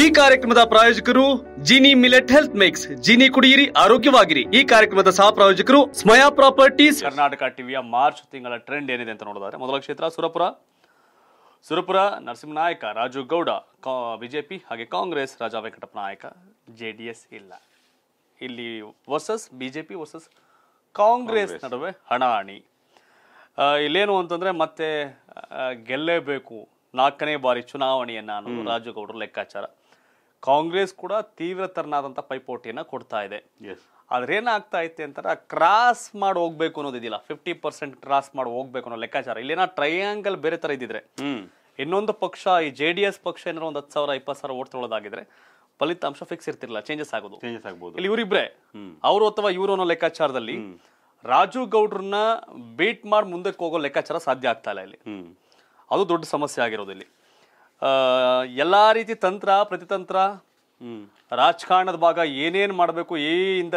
ಈ ಕಾರ್ಯಕ್ರಮದ ಪ್ರಾಯೋಜಕರು Jini millet health mix Jini ಕುಡಿಯಿರಿ ಆರೋಗ್ಯವಾಗಿರಿ ಈ ಕಾರ್ಯಕ್ರಮದ ಸಹ ಪ್ರಾಯೋಜಕರು ಸ್ಮಯಾ ಪ್ರಾಪರ್ಟೀಸ್ ಕರ್ನಾಟಕ ಟಿವಿಯ ಮಾರ್ಚ್ ತಿಂಗಳ ಟ್ರೆಂಡ್ ಏನಿದೆ ಅಂತ ನೋಡೋದಾದರೆ ಮೊದಲ ಕ್ಷೇತ್ರ ಸುರಪುರ ಸುರಪುರ ನರಸಿಂಹನಾಯಕ ರಾಜು ಗೌಡ ಬಿಜೆಪಿ ಹಾಗೆ ಕಾಂಗ್ರೆಸ್ ರಾಜಾ ವೆಂಕಟಪ್ಪ ನಾಯಕ ಜೆ ಡಿ ಎಸ್ ಇಲ್ಲ ಇಲ್ಲಿ ವರ್ಸಸ್ ಬಿಜೆಪಿ ವರ್ಸಸ್ ಕಾಂಗ್ರೆಸ್ ನಡುವೆ ಹಣಾಹಣಿ ಇಲ್ಲೇನು ಅಂತಂದ್ರೆ ಮತ್ತೆ ಗೆಲ್ಲೇಬೇಕು ನಾಲ್ಕನೇ ಬಾರಿ ಚುನಾವಣೆಯನ್ನು ರಾಜುಗೌಡರು ಲೆಕ್ಕಾಚಾರ ಕಾಂಗ್ರೆಸ್ ಕೂಡ ತೀವ್ರತರನಾದಂಥ ಪೈಪೋಟಿಯನ್ನ ಕೊಡ್ತಾ ಇದೆ ಆದ್ರೆ ಏನಾಗ್ತಾ ಐತೆ ಅಂತಾರೆ ಕ್ರಾಸ್ ಮಾಡಿ ಹೋಗ್ಬೇಕು ಅನ್ನೋದಿದಿಲ್ಲ ಫಿಫ್ಟಿ ಪರ್ಸೆಂಟ್ ಕ್ರಾಸ್ ಮಾಡಿ ಹೋಗ್ಬೇಕು ಅನ್ನೋ ಲೆಕ್ಕಾಚಾರ ಇಲ್ಲೇನೋ ಟ್ರಯಾಂಗಲ್ ಬೇರೆ ತರ ಇದ್ದಿದ್ರೆ ಇನ್ನೊಂದು ಪಕ್ಷ ಈ ಜೆ ಡಿ ಎಸ್ ಪಕ್ಷ ಏನಾದ್ರು ಒಂದು ಹತ್ತು ಸಾವಿರ ಇಪ್ಪತ್ತು ಸಾವಿರ ಓಟ್ ತೊಳೋದಾಗಿದ್ರೆ ಫಲಿತಾಂಶ ಫಿಕ್ಸ್ ಇರ್ತಿರಲ್ಲ ಚೇಂಜಸ್ ಆಗೋದು ಚೇಂಜಸ್ ಆಗ್ಬೋದು ಇಲ್ಲಿ ಇವರಿಬ್ರೆ ಅವರು ಅಥವಾ ಇವರು ಅನ್ನೋ ಲೆಕ್ಕಾಚಾರದಲ್ಲಿ ರಾಜು ಗೌಡ್ರನ್ನ ಬೀಟ್ ಮಾಡಿ ಮುಂದಕ್ಕೆ ಹೋಗೋ ಲೆಕ್ಕಾಚಾರ ಸಾಧ್ಯ ಆಗ್ತಾ ಇಲ್ಲ ಇಲ್ಲಿ ಅದು ದೊಡ್ಡ ಸಮಸ್ಯೆ ಆಗಿರೋದು ಇಲ್ಲಿ ಎಲ್ಲ ರೀತಿ ತಂತ್ರ ಪ್ರತಿತಂತ್ರ ರಾಜಕಾರಣದ ಭಾಗ ಏನೇನು ಮಾಡಬೇಕು ಎ ಇಂದ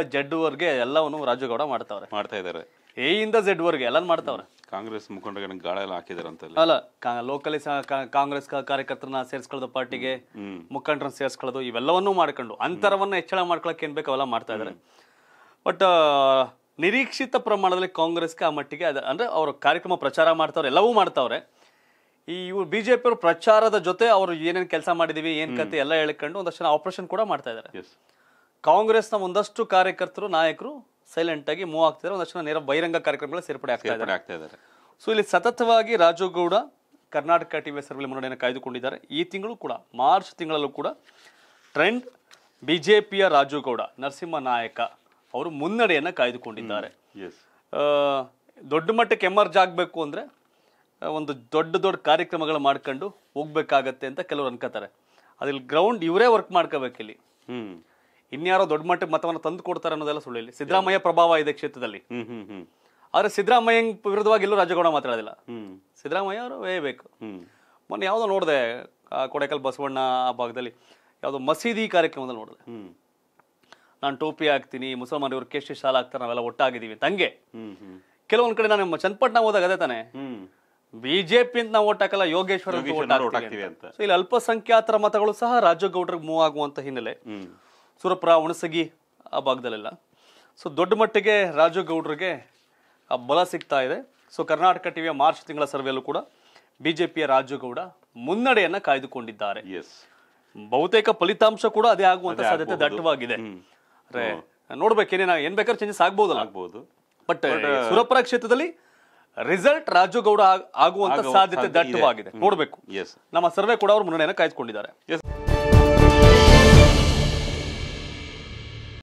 ವರ್ಗೆ ಎಲ್ಲವನ್ನು ರಾಜುಗೌಡ ಮಾಡ್ತಾವ್ರೆ ಮಾಡ್ತಾ ಇದ್ದಾರೆ ಎ ಇಂದ ಝೆಡ್ ವರ್ಗೆ ಎಲ್ಲಾನು ಮಾಡ್ತಾವ್ರೆ ಕಾಂಗ್ರೆಸ್ ಮುಖಂಡರನ್ನ ಗಾಳ ಎಲ್ಲ ಹಾಕಿದಾರೆ ಅಂತ ಅಲ್ಲ ಲೋಕಲಿ ಕಾಂಗ್ರೆಸ್ ಕಾರ್ಯಕರ್ತರನ್ನ ಸೇರಿಸ್ಕೊಳ್ಳೋದು ಪಾರ್ಟಿಗೆ ಮುಖಂಡರನ್ನ ಸೇರಿಸ್ಕೊಳ್ಳೋದು ಇವೆಲ್ಲವನ್ನೂ ಮಾಡ್ಕೊಂಡು ಅಂತರವನ್ನು ಹೆಚ್ಚಳ ಮಾಡ್ಕೊಳಕ್ ಏನ್ ಬೇಕು ಅವೆಲ್ಲ ಮಾಡ್ತಾ ಇದ್ದಾರೆ ಬಟ್ ನಿರೀಕ್ಷಿತ ಪ್ರಮಾಣದಲ್ಲಿ ಕಾಂಗ್ರೆಸ್ಗೆ ಆ ಮಟ್ಟಿಗೆ ಅದು ಅಂದ್ರೆ ಅವ್ರು ಕಾರ್ಯಕ್ರಮ ಪ್ರಚಾರ ಮಾಡ್ತಾವ್ರೆ ಎಲ್ಲವೂ ಮಾಡ್ತಾವ್ರೆ ಈ ಇವ್ರು ಅವರು ಪ್ರಚಾರದ ಜೊತೆ ಅವರು ಏನೇನು ಕೆಲಸ ಮಾಡಿದೀವಿ ಏನ್ ಕತೆ ಎಲ್ಲ ಹೇಳ್ಕೊಂಡು ಒಂದಷ್ಟು ಆಪರೇಷನ್ ಕೂಡ ಮಾಡ್ತಾ ಇದ್ದಾರೆ ಕಾಂಗ್ರೆಸ್ನ ಒಂದಷ್ಟು ಕಾರ್ಯಕರ್ತರು ನಾಯಕರು ಸೈಲೆಂಟ್ ಆಗಿ ಮೂವ್ ಆಗ್ತಿದ್ದಾರೆ ಒಂದಷ್ಟು ನೇರ ಬಹಿರಂಗ ಕಾರ್ಯಕ್ರಮಗಳ ಸೇರ್ಪಡೆ ಆಗ್ತಾ ಇದ್ದಾರೆ ಸೊ ಇಲ್ಲಿ ಸತತವಾಗಿ ರಾಜುಗೌಡ ಕರ್ನಾಟಕ ಟಿವಿ ಹೆಸರುಗಳಲ್ಲಿ ಮುನ್ನಡೆಯನ್ನು ಕಾಯ್ದುಕೊಂಡಿದ್ದಾರೆ ಈ ತಿಂಗಳು ಕೂಡ ಮಾರ್ಚ್ ತಿಂಗಳಲ್ಲೂ ಕೂಡ ಟ್ರೆಂಡ್ ಬಿಜೆಪಿಯ ರಾಜುಗೌಡ ನರಸಿಂಹ ನಾಯಕ ಅವರು ಮುನ್ನಡೆಯನ್ನು ಕಾಯ್ದುಕೊಂಡಿದ್ದಾರೆ ದೊಡ್ಡ ಮಟ್ಟಕ್ಕೆ ಎಮರ್ಜ್ ಆಗಬೇಕು ಅಂದರೆ ಒಂದು ದೊಡ್ಡ ದೊಡ್ಡ ಕಾರ್ಯಕ್ರಮಗಳು ಮಾಡ್ಕೊಂಡು ಹೋಗ್ಬೇಕಾಗತ್ತೆ ಅಂತ ಕೆಲವರು ಅನ್ಕೋತಾರೆ ಅದ್ರಲ್ಲಿ ಗ್ರೌಂಡ್ ಇವರೇ ವರ್ಕ್ ಮಾಡ್ಕೋಬೇಕಿಲ್ಲಿ ಇನ್ಯಾರೋ ದೊಡ್ಡ ಮಟ್ಟಕ್ಕೆ ಮತವನ್ನು ತಂದು ಕೊಡ್ತಾರೆ ಅನ್ನೋದೆಲ್ಲ ಇಲ್ಲಿ ಸಿದ್ದರಾಮಯ್ಯ ಪ್ರಭಾವ ಇದೆ ಕ್ಷೇತ್ರದಲ್ಲಿ ಆದ್ರೆ ಸಿದ್ದರಾಮಯ್ಯ ವಿರುದ್ಧವಾಗಿ ಎಲ್ಲೂ ರಾಜಗೌಡ ಮಾತಾಡೋದಿಲ್ಲ ಸಿದ್ದರಾಮಯ್ಯ ಅವರು ಬೇಕು ಮೊನ್ನೆ ಯಾವುದೋ ನೋಡಿದೆ ಕೊಡೈಕಲ್ ಬಸವಣ್ಣ ಆ ಭಾಗದಲ್ಲಿ ಯಾವುದೋ ಮಸೀದಿ ಕಾರ್ಯಕ್ರಮದಲ್ಲಿ ನೋಡಿದೆ ನಾನು ಟೋಪಿ ಹಾಕ್ತೀನಿ ಮುಸಲ್ಮಾನ್ ಇವರು ಕೇಶಿ ಶಾಲ ಹಾಕ್ತಾರೆ ನಾವೆಲ್ಲ ಒಟ್ಟಾಗಿದ್ದೀವಿ ತಂಗೆ ಕೆಲವೊಂದ್ ಕಡೆ ನಾನು ಚನ್ನಪಟ್ಟಣ ಹೋದಾಗ ಅದೇ ತಾನೆ ಬಿಜೆಪಿ ಅಂತ ನಾವು ಓಟ್ ಹಾಕಲ್ಲ ಯೋಗೇಶ್ವರ ಇಲ್ಲಿ ಅಲ್ಪಸಂಖ್ಯಾತರ ಮತಗಳು ಸಹ ರಾಜಗೌಡ್ರಿಗೆ ಮೂವ್ ಆಗುವಂತ ಹಿನ್ನೆಲೆ ಸುರಪುರ ಹುಣಸಗಿ ಆ ಭಾಗದಲ್ಲೆಲ್ಲ ಸೊ ದೊಡ್ಡ ಮಟ್ಟಿಗೆ ರಾಜಗೌಡ್ರಿಗೆ ಆ ಬಲ ಸಿಗ್ತಾ ಇದೆ ಸೊ ಕರ್ನಾಟಕ ಟಿವಿಯ ಮಾರ್ಚ್ ತಿಂಗಳ ಸರ್ವೆಯಲ್ಲೂ ಕೂಡ ಬಿಜೆಪಿಯ ರಾಜಗೌಡ ಮುನ್ನಡೆಯನ್ನ ಕಾಯ್ದುಕೊಂಡಿದ್ದಾರೆ ಬಹುತೇಕ ಫಲಿತಾಂಶ ಕೂಡ ಅದೇ ಆಗುವಂತ ಸಾಧ್ಯತೆ ದಟ್ಟವಾಗಿದೆ ನೋಡ್ಬೇಕೇನೆ ಏನ್ ಬೇಕಾದ್ರೆ ಚೇಂಜಸ್ ಆಗ್ಬಹುದಲ್ಲ ಆಗ್ಬಹುದು ಬಟ್ ಸುರಪುರ ಕ್ಷೇತ್ರದಲ್ಲಿ ರಿಸಲ್ಟ್ ರಾಜುಗೌಡ ಆಗುವಂತ ಸಾಧ್ಯತೆ ದಟ್ಟವಾಗಿದೆ ನೋಡಬೇಕು ನಮ್ಮ ಸರ್ವೆ ಕೂಡ ಅವರು ಮುನ್ನಡೆಯನ್ನು ಕಾಯ್ದುಕೊಂಡಿದ್ದಾರೆ